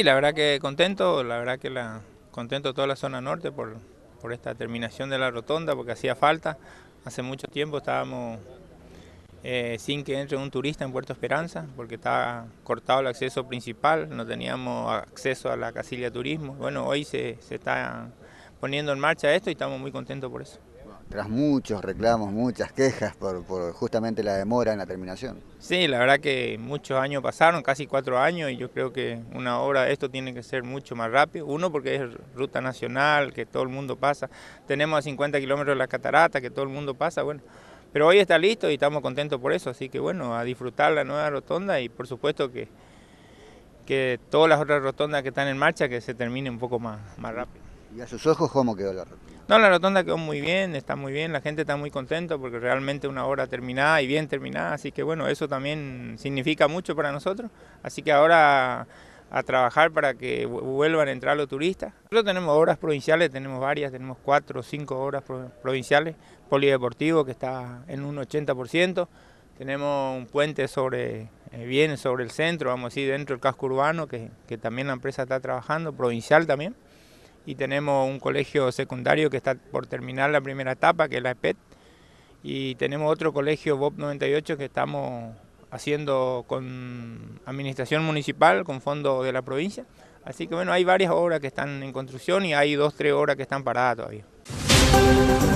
Sí, la verdad que contento, la verdad que la, contento toda la zona norte por, por esta terminación de la rotonda, porque hacía falta. Hace mucho tiempo estábamos eh, sin que entre un turista en Puerto Esperanza, porque estaba cortado el acceso principal, no teníamos acceso a la casilla de turismo. Bueno, hoy se está poniendo en marcha esto y estamos muy contentos por eso tras muchos reclamos, muchas quejas por, justamente la demora en la terminación. Sí, la verdad que muchos años pasaron, casi cuatro años, y yo creo que una obra de esto tiene que ser mucho más rápido. Uno, porque es ruta nacional, que todo el mundo pasa. Tenemos a 50 kilómetros la catarata, que todo el mundo pasa, bueno. Pero hoy está listo y estamos contentos por eso, así que bueno, a disfrutar la nueva rotonda y por supuesto que, que todas las otras rotondas que están en marcha que se termine un poco más, más rápido. ¿Y a sus ojos cómo quedó la rotonda? No, la rotonda quedó muy bien, está muy bien, la gente está muy contenta porque realmente una obra terminada y bien terminada, así que bueno, eso también significa mucho para nosotros, así que ahora a trabajar para que vuelvan a entrar los turistas. Nosotros tenemos obras provinciales, tenemos varias, tenemos cuatro o cinco obras provinciales, polideportivo que está en un 80%, tenemos un puente sobre, bien eh, sobre el centro, vamos a decir, dentro del casco urbano, que, que también la empresa está trabajando, provincial también y tenemos un colegio secundario que está por terminar la primera etapa, que es la EPET, y tenemos otro colegio Bob 98 que estamos haciendo con administración municipal, con fondo de la provincia. Así que bueno, hay varias obras que están en construcción y hay dos, tres obras que están paradas todavía.